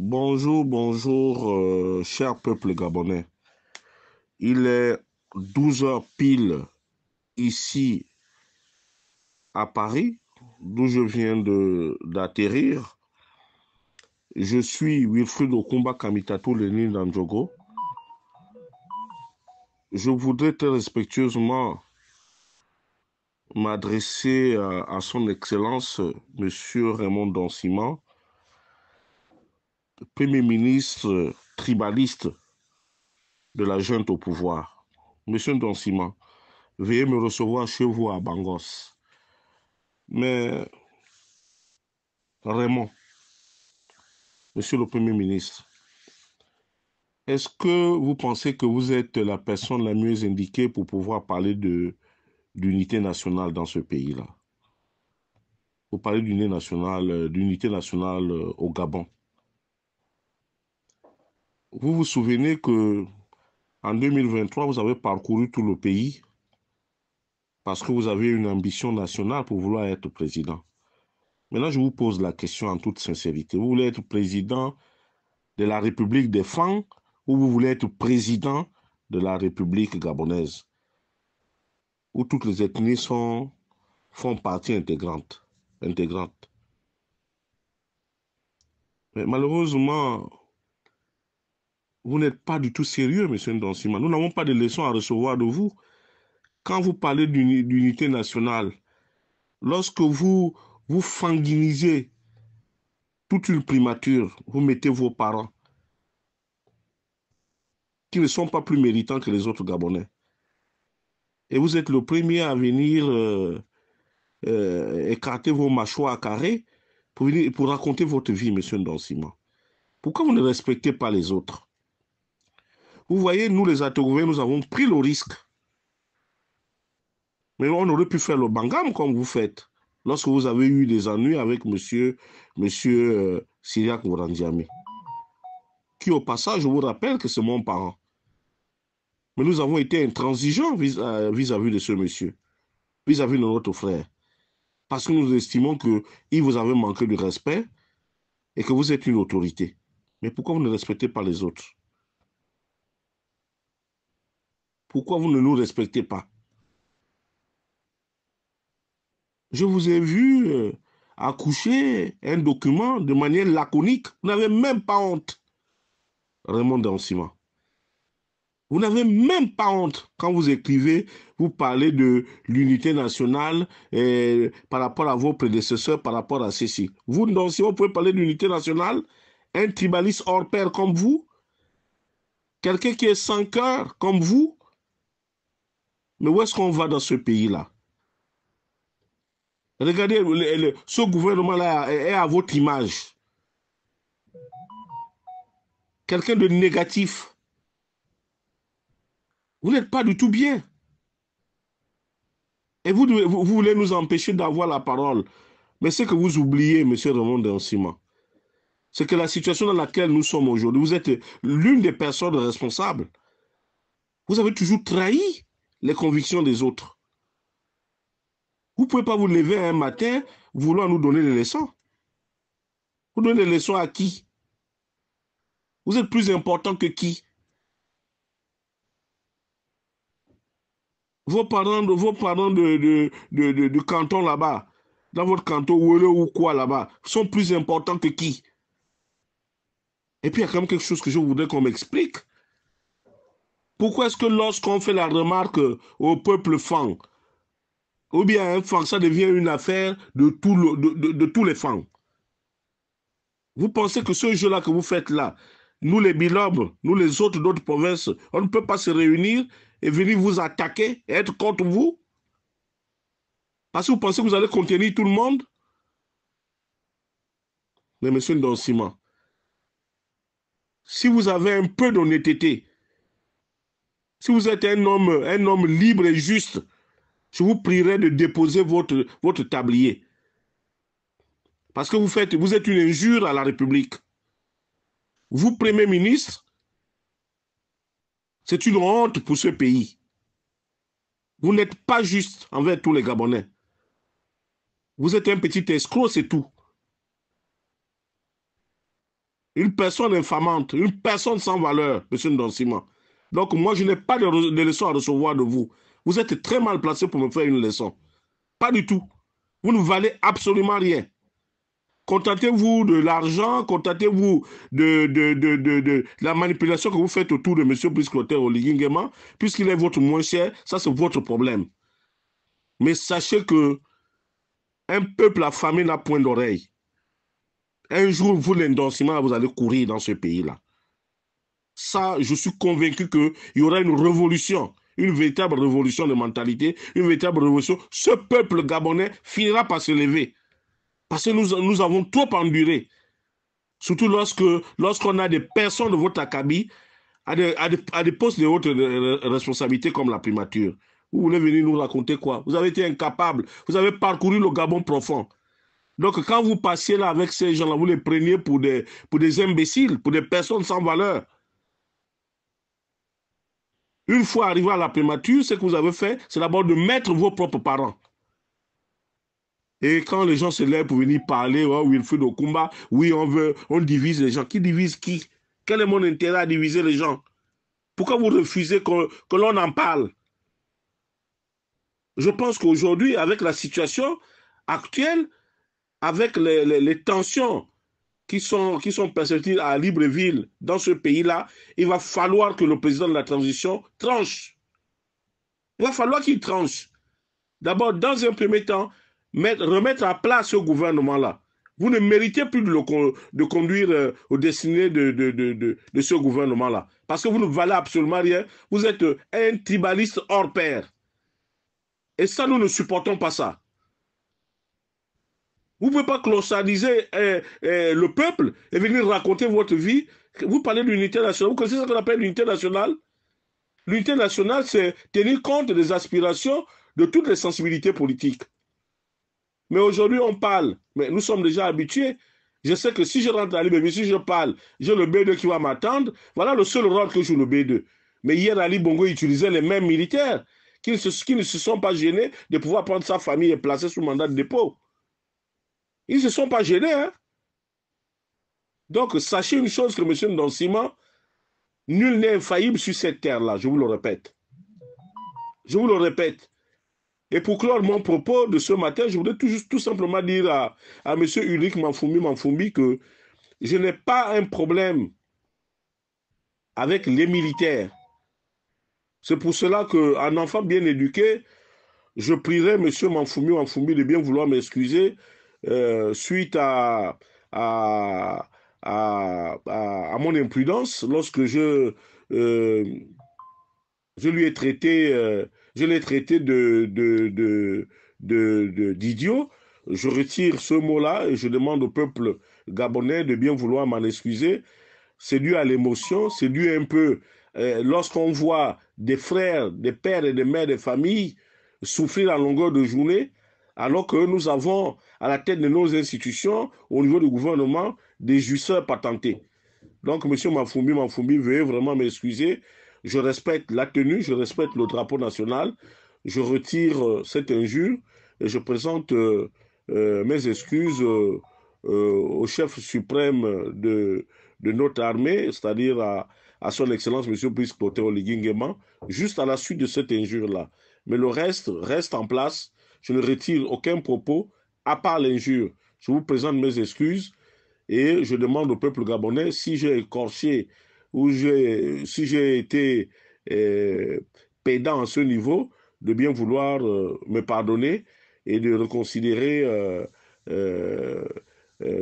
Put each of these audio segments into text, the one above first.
Bonjour, bonjour, euh, cher peuple gabonais. Il est 12 heures pile ici à Paris, d'où je viens d'atterrir. Je suis Wilfried Okumba Kamitatu Lénine Danjogo. Je voudrais très respectueusement m'adresser à, son Excellence, Monsieur Raymond Danciman, premier ministre tribaliste de la junte au pouvoir. Monsieur Ndonsima, veuillez me recevoir chez vous à Bangos. Mais Raymond, monsieur le Premier ministre, est-ce que vous pensez que vous êtes la personne la mieux indiquée pour pouvoir parler de d'unité nationale dans ce pays-là Vous parlez nationale, d'unité nationale euh, au Gabon. Vous vous souvenez que en 2023, vous avez parcouru tout le pays parce que vous avez une ambition nationale pour vouloir être président. Maintenant, je vous pose la question en toute sincérité. Vous voulez être président de la République des Fans ou vous voulez être président de la République gabonaise où toutes les ethnies sont, font partie intégrante, intégrante. Mais malheureusement, vous n'êtes pas du tout sérieux, monsieur Ndansima. Nous n'avons pas de leçons à recevoir de vous. Quand vous parlez d'unité nationale, lorsque vous, vous fanguinisez toute une primature, vous mettez vos parents qui ne sont pas plus méritants que les autres Gabonais. Et vous êtes le premier à venir euh, euh, écarter vos mâchoires carrées pour, pour raconter votre vie, monsieur Ndansima. Pourquoi vous ne respectez pas les autres vous voyez, nous les trouvés, nous avons pris le risque. Mais on aurait pu faire le bangam comme vous faites. Lorsque vous avez eu des ennuis avec monsieur, monsieur euh, Syriac qui au passage, je vous rappelle que c'est mon parent. Mais nous avons été intransigeants euh, vis-à-vis de ce monsieur, vis-à-vis -vis de notre frère. Parce que nous estimons qu'il vous avait manqué de respect et que vous êtes une autorité. Mais pourquoi vous ne respectez pas les autres Pourquoi vous ne nous respectez pas Je vous ai vu euh, accoucher un document de manière laconique. Vous n'avez même pas honte. Raymond Dansima. Vous n'avez même pas honte quand vous écrivez, vous parlez de l'unité nationale euh, par rapport à vos prédécesseurs, par rapport à ceci. Vous, donc, vous pouvez parler d'unité nationale, un tribaliste hors pair comme vous, quelqu'un qui est sans cœur comme vous, mais où est-ce qu'on va dans ce pays-là Regardez, ce gouvernement-là est à votre image. Quelqu'un de négatif. Vous n'êtes pas du tout bien. Et vous, vous, voulez nous empêcher d'avoir la parole. Mais ce que vous oubliez, M. Raymond Dancima, c'est que la situation dans laquelle nous sommes aujourd'hui, vous êtes l'une des personnes responsables. Vous avez toujours trahi les convictions des autres. Vous ne pouvez pas vous lever un matin voulant nous donner des leçons. Vous donnez des leçons à qui Vous êtes plus important que qui Vos parents, vos de, de, canton là-bas, dans votre canton, ou quoi là-bas, sont plus importants que qui Et puis il y a quand même quelque chose que je voudrais qu'on m'explique. Pourquoi est-ce que lorsqu'on fait la remarque au peuple Fang, ou bien un Fang, ça devient une affaire de, tous les Fang Vous pensez que ce jeu-là que vous faites là, nous les bilobes, nous les autres d'autres provinces, on ne peut pas se réunir et venir vous attaquer, être contre vous Parce que vous pensez que vous allez contenir tout le monde Mais monsieur Ndossima, si vous avez un peu d'honnêteté, si vous êtes un homme, un homme libre et juste, je vous prierai de déposer votre, votre tablier. Parce que vous faites, vous êtes une injure à la République. Vous, Premier ministre, c'est une honte pour ce pays. Vous n'êtes pas juste envers tous les Gabonais. Vous êtes un petit escroc, c'est tout. Une personne infamante, une personne sans valeur, M. Ndonciman. Donc moi, je n'ai pas de, leçon à recevoir de vous. Vous êtes très mal placé pour me faire une leçon. Pas du tout. Vous ne valez absolument rien. Contentez-vous de l'argent, contentez-vous de, de, la manipulation que vous faites autour de M. au Oligingema, puisqu'il est votre moins cher, ça c'est votre problème. Mais sachez que un peuple affamé n'a point d'oreille. Un jour, vous, l'endossement, vous allez courir dans ce pays-là ça, je suis convaincu qu'il y aura une révolution, une véritable révolution de mentalité, une véritable révolution. Ce peuple gabonais finira par se lever. Parce que nous, nous avons trop enduré. Surtout lorsque lorsqu'on a des personnes de votre acabit à des, des, postes de haute responsabilité comme la primature. Vous voulez venir nous raconter quoi Vous avez été incapable. Vous avez parcouru le Gabon profond. Donc, quand vous passez là avec ces gens-là, vous les preniez pour des, pour des imbéciles, pour des personnes sans valeur. Une fois arrivé à la prémature, ce que vous avez fait, c'est d'abord de mettre vos propres parents. Et quand les gens se lèvent pour venir parler, oh, il Okumba, oui, on veut, on divise les gens. Qui divise qui Quel est mon intérêt à diviser les gens Pourquoi vous refusez que, l'on en parle Je pense qu'aujourd'hui, avec la situation actuelle, avec les, les, les tensions qui sont, qui sont perceptibles à Libreville, dans ce pays-là, il va falloir que le président de la transition tranche. Il va falloir qu'il tranche. D'abord, dans un premier temps, remettre à plat ce gouvernement-là. Vous ne méritez plus de, conduire euh, au destiné de, de, de ce gouvernement-là. Parce que vous ne valez absolument rien. Vous êtes euh, un tribaliste hors pair. Et ça, nous ne supportons pas ça. Vous ne pouvez pas colossaliser euh, euh, le peuple et venir raconter votre vie. Vous parlez d'unité nationale. Vous connaissez ce qu'on appelle l'unité nationale L'unité nationale, c'est tenir compte des aspirations de toutes les sensibilités politiques. Mais aujourd'hui, on parle. Mais nous sommes déjà habitués. Je sais que si je rentre à mais si je parle, j'ai le B2 qui va m'attendre. Voilà le seul rôle que joue le B2. Mais hier, Ali Bongo utilisait les mêmes militaires qui qui ne se sont pas gênés de pouvoir prendre sa famille et placer sous mandat de dépôt. Ils ne se sont pas gênés. Hein. Donc, sachez une chose que M. Ndansima, nul n'est infaillible sur cette terre-là, je vous le répète. Je vous le répète. Et pour clore mon propos de ce matin, je voudrais tout, simplement dire à, à M. Ulrich Manfoumi Manfoumi que je n'ai pas un problème avec les militaires. C'est pour cela qu'un enfant bien éduqué, je prierai M. Manfoumi Manfoumi de bien vouloir m'excuser euh, suite à, à, mon imprudence, lorsque je, euh, je lui ai traité, euh, je l'ai traité de, de, de, d'idiot, je retire ce mot-là et je demande au peuple gabonais de bien vouloir m'en excuser. C'est dû à l'émotion, c'est dû un peu lorsqu'on voit des frères, des pères et des mères de famille souffrir la longueur de journée, alors que nous avons à la tête de nos institutions, au niveau du gouvernement, des jouisseurs patentés. Donc, Monsieur Mafoumi, Mafoumi, veuillez vraiment m'excuser. Je respecte la tenue, je respecte le drapeau national. Je retire euh, cette injure et je présente euh, euh, mes excuses au chef suprême de, notre armée, c'est-à-dire à, son Excellence M. Brice Clotaire juste à la suite de cette injure-là. Mais le reste reste en place je ne retire aucun propos à part l'injure. Je vous présente mes excuses et je demande au peuple gabonais si j'ai écorché ou si j'ai été euh, pédant à ce niveau, de bien vouloir euh, me pardonner et de reconsidérer euh,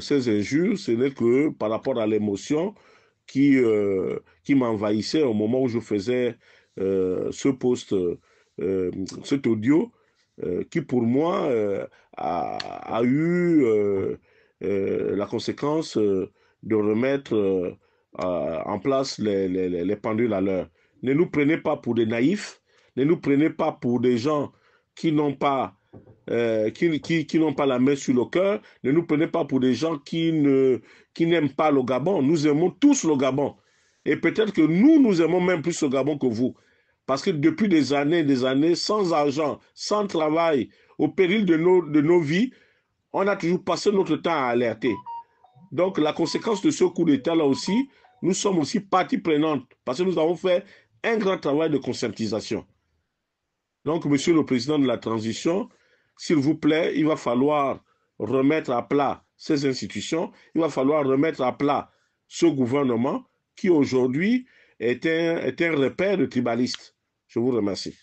ces injures. Ce n'est que par rapport à l'émotion qui, qui m'envahissait au moment où je faisais ce poste, cet audio euh, qui pour moi euh, a, a, eu euh, la conséquence de remettre en place les, les, les, pendules à l'heure. Ne nous prenez pas pour des naïfs, ne nous prenez pas pour des gens qui n'ont pas qui, qui, qui n'ont pas la main sur le cœur, ne nous prenez pas pour des gens qui ne qui n'aiment pas le Gabon. Nous aimons tous le Gabon. Et peut-être que nous, nous aimons même plus le Gabon que vous. Parce que depuis des années et des années, sans argent, sans travail, au péril de nos, de nos vies, on a toujours passé notre temps à alerter. Donc la conséquence de ce coup d'État-là aussi, nous sommes aussi partie prenante parce que nous avons fait un grand travail de conscientisation. Donc, Monsieur le Président de la Transition, s'il vous plaît, il va falloir remettre à plat ces institutions, il va falloir remettre à plat ce gouvernement qui aujourd'hui est un, est un repère de tribalistes. Shukur dhamaystiran.